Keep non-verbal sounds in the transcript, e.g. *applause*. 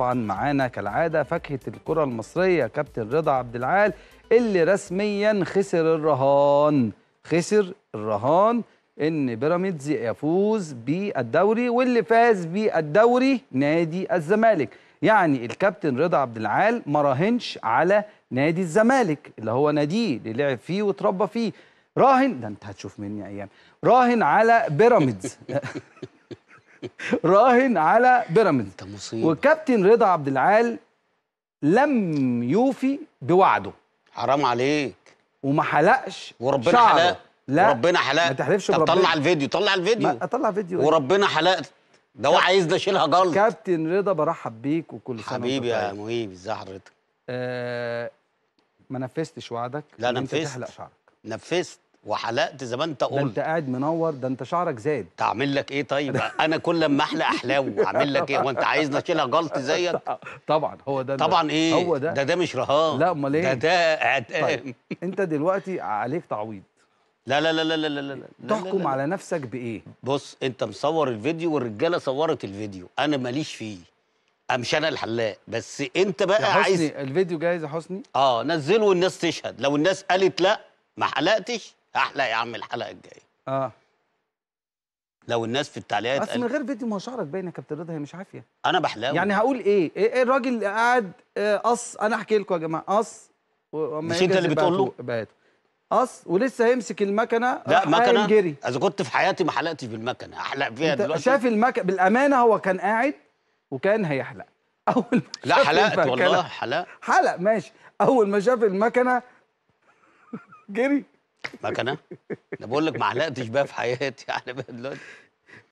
طبعا معانا كالعاده فاكهه الكره المصريه كابتن رضا عبد العال اللي رسميا خسر الرهان خسر الرهان ان بيراميدز يفوز بالدوري واللي فاز بالدوري نادي الزمالك يعني الكابتن رضا عبد العال ما راهنش على نادي الزمالك اللي هو ناديه اللي لعب فيه وتربى فيه راهن ده انت هتشوف مني ايام راهن على بيراميدز *laughs* راهن على بيراميدز انت وكابتن رضا عبد العال لم يوفي بوعده حرام عليك وما حلقش وربنا شعره. حلق لا وربنا حلق ما تحلفش طب بربنا. طلع الفيديو طلع الفيديو ما اطلع فيديو وربنا حلق ده هو عايزنا اشيلها جلط كابتن رضا برحب بيك وكل سنه حبيبي يا طيب. مهيب ازي حضرتك آه ما نفذتش وعدك لا نفذت تحلق شعرك نفذت وحلقت زي ما انت قلت انت قاعد منور ده انت شعرك زاد تعمل لك ايه طيب انا كل ما احلق احلاوه اعمل لك ايه هو انت عايزني اشيلها جلط زيك طبعا هو ده طبعا ايه هو ده ده, ده مش رهان لا امال ايه ده ده طيب. انت دلوقتي عليك تعويض لا لا لا لا لا لا لا تحكم لا لا. على نفسك بايه بص انت مصور الفيديو والرجاله صورت الفيديو انا ماليش فيه مش انا الحلاق بس انت بقى يا حسني عايز الفيديو جاهز يا حسني اه نزله والناس تشهد لو الناس قالت لا ما حلقتش احلى يا عم الحلقه الجايه اه لو الناس في التعليقات بس من غير فيديو ما شعرك باين يا كابتن رضا هي مش عافيه انا بحلاوي يعني هقول ايه ايه, إيه، الراجل قاعد آه، قص انا احكي لكم يا جماعه قص مش انت اللي بتقول له قص ولسه هيمسك المكنه لا مكنه جري اذا كنت في حياتي ما حلقتش بالمكنه احلق فيها دلوقتي شاف المكنه بالامانه هو كان قاعد وكان هيحلق *laughs* اول لا حلقت والله حلق حلق ماشي اول ما شاف المكنه *laughs* جري مكنه انا بقول لك ما علقتش بقى في حياتي *laughs* على يعني بقى دلوقتي